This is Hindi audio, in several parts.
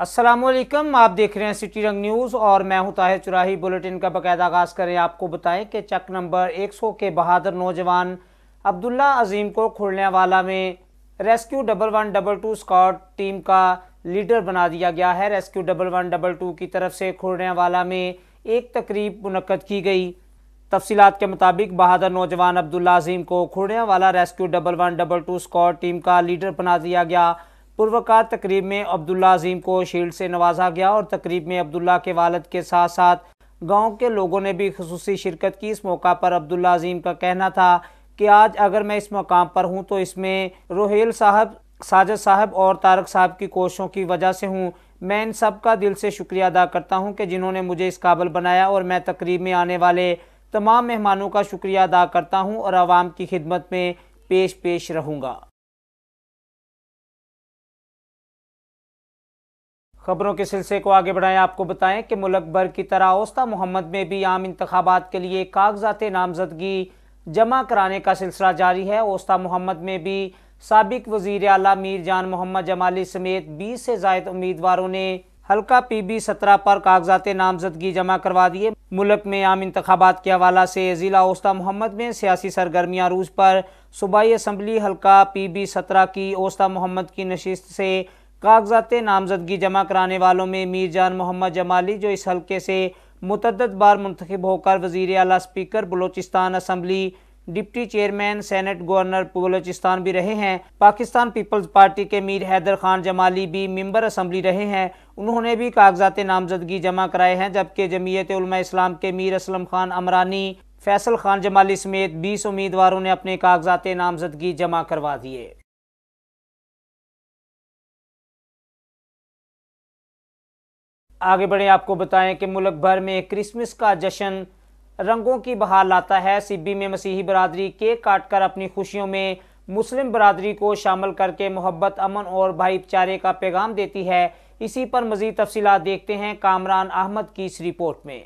असलम आप देख रहे हैं सिटी रंग न्यूज़ और मैं हूं ताहिर चुराही बुलेटिन का बाकायदा आगाज़ करें आपको बताएं कि चक नंबर 100 के बहादुर नौजवान अब्दुल्ला अजीम को वाला में rescue double one double two scout team का लीडर बना दिया गया है rescue double one double two की तरफ से वाला में एक तकरीब मनकद की गई तफसीत के मुताबिक बहादुर नौजवान अब्दुल्ला अजीम को वाला rescue double one double two scout team का लीडर बना दिया गया पुरवकार तकरीब में अब्दुल्ला अजीम को शील्ड से नवाजा गया और तकरीब में अब्दुल्ला के वालद के साथ साथ गांव के लोगों ने भी खसूस शिरकत की इस मौका पर अब्दुल्ला अजीम का कहना था कि आज अगर मैं इस मकाम पर हूँ तो इसमें रोहेल साहब साजद साहब और तारक साहब की कोशिशों की वजह से हूँ मैं इन सब का दिल से शुक्रिया अदा करता हूँ कि जिन्होंने मुझे इस काबल बनाया और मैं तकरीब में आने वाले तमाम मेहमानों का शुक्रिया अदा करता हूँ और आवाम की खिदमत में पेश पेश रहूँगा खबरों के सिलसिले को आगे बढ़ाएं आपको बताएं कि मुलक भर की तरह औस्ता मोहम्मद में भी आम इंतबात के लिए कागजात नामजदगी जमा कराने का सिलसिला जारी है औस्ता मोहम्मद में भी सबक वजीर अला मीर जान मोहम्मद जमाली समेत बीस से जायद उम्मीदवारों ने हल्का पी बी सत्रह पर कागजात नामजदगी जमा करवा दिए मुल्क में आम इंतबात के हवाला से ज़िला औस्ता मोहम्मद में सियासी सरगर्मियाँ रूज पर सूबाई असम्बली हल्का पी बी सत्रह की औस्ता मोहम्मद की नशस्त से कागजात नामजदगी जमा कराने वालों में मीर जान मोहम्मद जमाली जो इस हल्के से मुतद बार मंतखब होकर वज़ी अला speaker Balochistan assembly deputy chairman senate governor Balochistan भी रहे हैं पाकिस्तान पीपल्स पार्टी के मीर हैदर खान जमाली भी मंबर असम्बली रहे हैं उन्होंने भी कागजात नामजदगी जमा कराए हैं जबकि जमीयत इस्लाम के मीर असलम खान अमरानी फैसल खान जमाली समेत बीस उम्मीदवारों ने अपने कागजात नामजदगी जमा करवा दिए आगे बढ़े आपको बताएं कि मुल्क भर में क्रिसमस का जश्न रंगों की बहार लाता है सिब्बी में मसीही बरदरी केक काट कर अपनी खुशियों में मुस्लिम बरदरी को शामिल करके मोहब्बत अमन और भाईचारे का पैगाम देती है इसी पर मजीद तफसी देखते हैं कामरान अहमद की इस रिपोर्ट में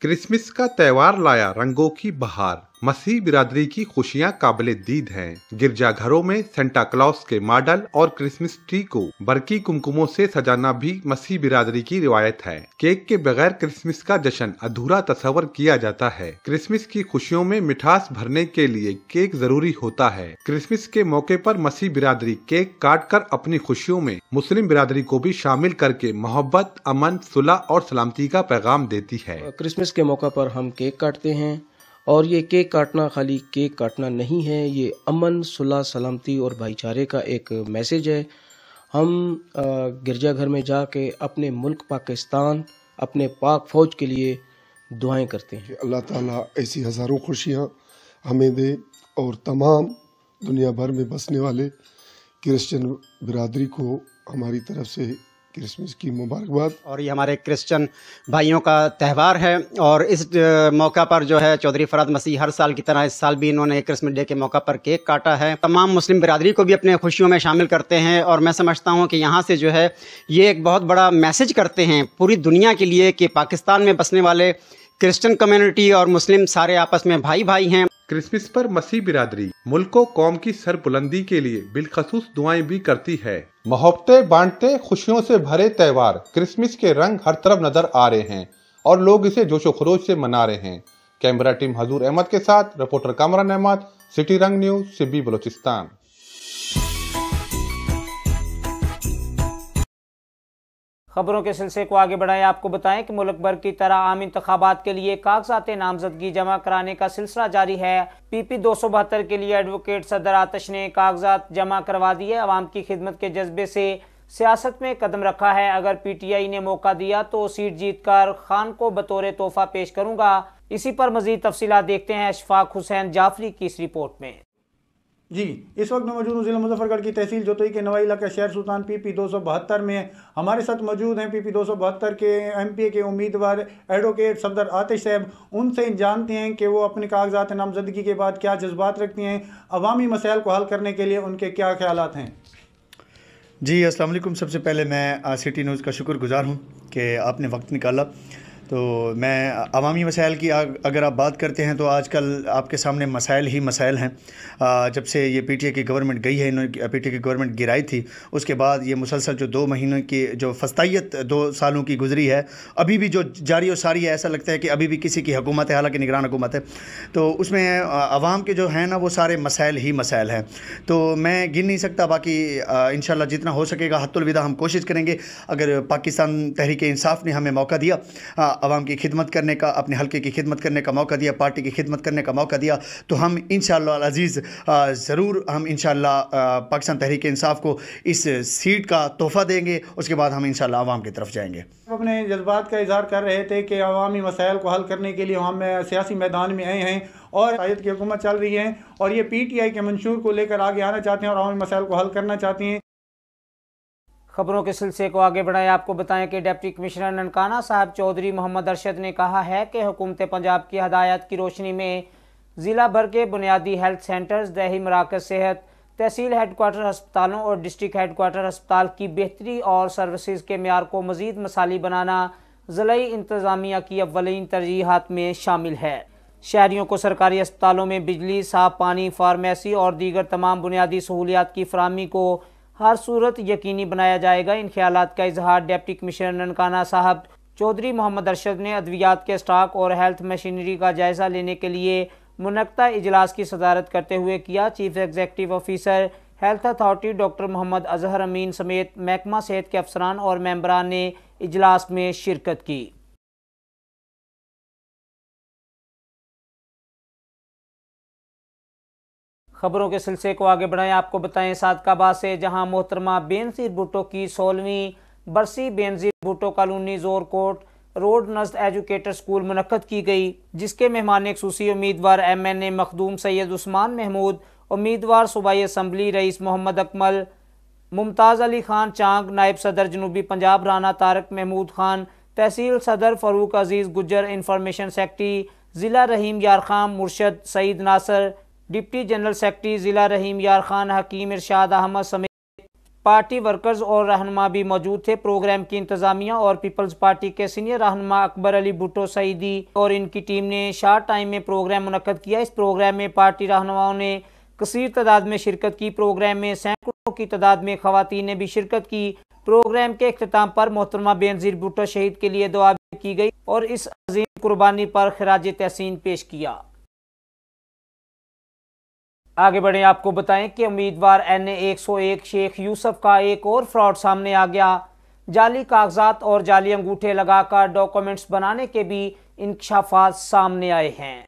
क्रिसमस का त्यौहार लाया रंगों की बहार मसीह बिरादरी की खुशियां काबिल दीद हैं। गिरजाघरों में सेंटा क्लॉस के मॉडल और क्रिसमस ट्री को बरकी कुमकुमों से सजाना भी मसीह बिरादरी की रिवायत है केक के बगैर क्रिसमस का जश्न अधूरा तस्वर किया जाता है क्रिसमस की खुशियों में मिठास भरने के लिए केक जरूरी होता है क्रिसमस के मौके पर मसीह बिरादरी केक काट कर अपनी खुशियों में मुस्लिम बिरादरी को भी शामिल करके मोहब्बत अमन सुलह और सलामती का पैगाम देती है क्रिसमस के मौके पर हम केक काटते हैं और ये केक काटना खाली केक काटना नहीं है ये अमन सुलह सलामती और भाईचारे का एक मैसेज है हम गिरजाघर में जा के अपने मुल्क पाकिस्तान अपने पाक फ़ौज के लिए दुआएं करते हैं अल्लाह ताला ऐसी हज़ारों खुशियां हमें दे और तमाम दुनिया भर में बसने वाले क्रिश्चियन बिरादरी को हमारी तरफ से क्रिसमस की मुबारकबाद और ये हमारे क्रिश्चियन भाइयों का त्यौहार है और इस मौका पर जो है चौधरी फराद मसीह हर साल की तरह इस साल भी इन्होंने क्रिसमस डे के मौका पर केक काटा है तमाम मुस्लिम बिरादरी को भी अपने खुशियों में शामिल करते हैं और मैं समझता हूँ कि यहाँ से जो है ये एक बहुत बड़ा मैसेज करते हैं पूरी दुनिया के लिए कि पाकिस्तान में बसने वाले क्रिश्चियन कम्युनिटी और मुस्लिम सारे आपस में भाई भाई हैं क्रिसमस पर मसीह बिरादरी मुल्क को कौम की सरबुलंदी के लिए बिलखसूस दुआएं भी करती है मोहब्बतें बांटते खुशियों से भरे त्यौहार क्रिसमस के रंग हर तरफ नजर आ रहे हैं और लोग इसे जोशो खरोश से मना रहे हैं कैमरा टीम हजूर अहमद के साथ रिपोर्टर कामरान अहमद सिटी रंग न्यूज सिब्बी बलोचिस्तान खबरों के सिलसिले को आगे बढ़ाएं आपको बताएं कि मुल्क भर की तरह आम इंतबात के लिए कागजात नामजदगी जमा कराने का सिलसिला जारी है पी पी दो सौ बहत्तर के लिए एडवोकेट सदर आतश ने कागजात जमा करवा दिए आवाम की खिदमत के जज्बे से सियासत में कदम रखा है अगर पी टी आई ने मौका दिया तो सीट जीत कर खान को बतौर तोहफा पेश करूंगा इसी पर मजीद तफसी देखते हैं अशफाक हुसैन जाफरी की इस रिपोर्ट में जी इस वक्त मैं मौजूद हूँ जिला मुजफ्फरगढ़ की तहसील जोतई के नवाई इलाका शहर सुल्तान पीपी 272 में हमारे साथ मौजूद हैं पीपी 272 के एमपीए के उम्मीदवार एडवोकेट सफदर आतिश साहब उनसे जानते हैं कि वो अपने कागजात नामजदगी के बाद क्या जज्बात रखती हैं अवामी मसायल को हल करने के लिए उनके क्या ख्याल हैं जी अस्सलाम सबसे पहले मैं सिटी न्यूज़ का शुक्रगुजार हूँ कि आपने वक्त निकाला तो मैं अवामी मसाइल की अगर आप बात करते हैं तो आजकल आपके सामने मसाइल ही मसाइल हैं जब से ये पीटीए की गवर्नमेंट गई है इन्होंने पीटीए की गवर्नमेंट गिराई थी उसके बाद ये मुसलसल जो दो महीनों की जो फस्ताइत दो सालों की गुजरी है अभी भी जो जारी और सारी है ऐसा लगता है कि अभी भी किसी की हुकूमत है हालाँकि निगरान हुकूमत है तो उसमें आवाम के जो हैं ना वो सारे मसाइल ही मसाइल हैं तो मैं गिन नहीं सकता बाकी इन जितना हो सकेगा हतुलविदा हम कोशिश करेंगे अगर पाकिस्तान तहरीक इंसाफ ने हमें मौका दिया आवाम की खिदमत करने का अपने हल्के की खिदमत करने का मौका दिया पार्टी की खिदमत करने का मौका दिया तो हम इन शजीज़ ज़रूर हम इन पाकिस्तान तहरीक इंसाफ को इस सीट का तोहफ़ा देंगे उसके बाद हम इन आवाम की तरफ जाएंगे अपने जज्बात का इजहार कर रहे थे कि अवामी मसायल को हल करने के लिए हम सियासी मैदान में आए हैं और शायद की हुकूमत चल रही है और ये पी टी आई के मंशूर को लेकर आगे आना चाहते हैं और अवामी मसाइल को हल करना चाहते हैं खबरों के सिलसिले को आगे बढ़ाएं आपको बताएं कि डिप्टी कमिश्नर ननकाना साहब चौधरी मोहम्मद अरशद ने कहा है कि हुकूमत पंजाब की हदायत की रोशनी में ज़िला भर के बुनियादी हेल्थ सेंटर्स दही मराकज सेहत तहसील हेडकोार्टर अस्पतालों और डिस्ट्रिक्ट हेडकोार्टर अस्पताल की बेहतरी और सर्विसज़ के मैार को मज़ीद मसाली बनाना ज़िली इंतज़ामिया की अवलिन तरजीहत में शामिल है शहरीों को सरकारी अस्पतालों में बिजली साफ पानी फार्मेसी और दीगर तमाम बुनियादी सहूलियात की फरहमी को हर सूरत यकीनी बनाया जाएगा इन ख्याल का इजहार डिप्टी कमिश्नर ननकाना साहब चौधरी मोहम्मद अरशद ने अद्वियात के स्टाक और हेल्थ मशीनरी का जायज़ा लेने के लिए मुनदा इजलास की सदारत करते हुए किया chief executive officer health authority doctor Mohammad Azhar Amin समेत महकमा सेहत के अफसरान और मेम्बरान ने इजलास में शिरकत की खबरों के सिलसिले को आगे बढ़ाएं आपको बताएं सादकाबाद से जहां मोहतरमा बेनजीर भुटो की सोलहवीं बरसी बेनजीर भुटो कॉलोनी जोरकोट रोड नस्त एजुकेटर स्कूल मनक़द की गई जिसके मेहमान खूसी उम्मीदवार M N A Makhdoom Syed Usman Mahmood उम्मीदवार सूबाई असम्बली रईस मोहम्मद अकमल मुमताज़ अली खान चांग नायब सदर जनूबी पंजाब राना तारक महमूद खान तहसील सदर फ़रूक अजीज़ गुजर इंफॉर्मेशन सेक्रेटरी ज़िला Rahim Yar Murshad Saeed Nasir deputy general secretary ज़िला रहीम यार खान हकीम इरशाद अहमद समेत पार्टी वर्कर्स और रहनमा भी मौजूद थे प्रोग्राम की इंतजामिया और पीपल्स पार्टी के सीनियर रहनमा अकबर अली भुटो सईदी और इनकी टीम ने शार्ट टाइम में प्रोग्राम मुनद किया इस प्रोग्राम में पार्टी रहनुमाओं ने कसर तादाद में शिरकत की प्रोग्राम में सैकड़ों की तादाद में खातन ने भी शिरकत की प्रोग्राम के अख्ताम पर मोहतरमा बेनजीर भुटो शहीद के लिए दुआ की गई और इस अजीम कुर्बानी पर खराज तहसीन पेश किया आगे बढ़े आपको बताएं कि उम्मीदवार एन ए एक सौ एक शेख यूसुफ का एक और फ्रॉड सामने आ गया जाली कागजात और जाली अंगूठे लगाकर डॉक्यूमेंट्स बनाने के भी इंकशाफात सामने आए हैं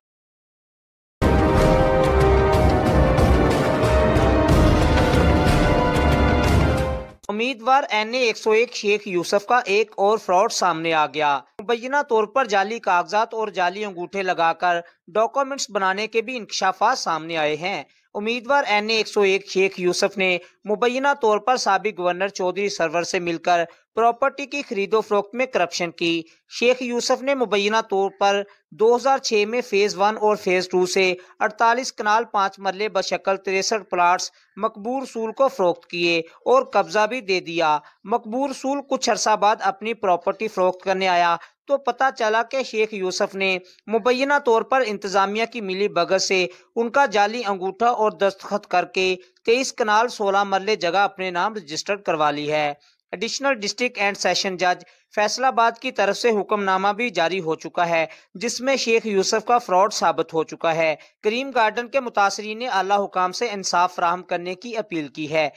उम्मीदवार एन ए एक सौ एक शेख यूसुफ का एक और फ्रॉड सामने आ गया मुबैना तौर पर जाली कागजात और जाली अंगूठे लगाकर डॉक्यूमेंट्स बनाने के भी इंकशाफा सामने आए हैं उम्मीदवार एन ए एक शेख यूसुफ ने मुबैना तौर पर सबक गवर्नर चौधरी सरवर से मिलकर प्रॉपर्टी की खरीदो फरोख्त में करप्शन की शेख यूसुफ ने मुबैना तौर पर 2006 में फेज़ वन और फेज़ टू से 48 कनाल पांच मरले बशक्ल तिरसठ प्लाट्स मकबूर सूल को फरोख्त किए और कब्जा भी दे दिया मकबूर सूल कुछ अरसा बाद अपनी प्रॉपर्टी फरोख्त करने आया तो पता चला कि शेख यूसुफ ने मुबैना तौर पर इंतज़ामिया की मिली भगत से उनका जाली अंगूठा और दस्तखत करके तेईस कनाल सोलह मरले जगह अपने नाम रजिस्टर करवा ली है एडिशनल डिस्ट्रिक्ट एंड सेशन जज फैसलाबाद की तरफ से हुक्मनामा भी जारी हो चुका है जिसमें शेख यूसुफ का फ्रॉड साबित हो चुका है करीम गार्डन के मुतासरी ने आला हुकाम से इंसाफ फ्राहम करने की अपील की है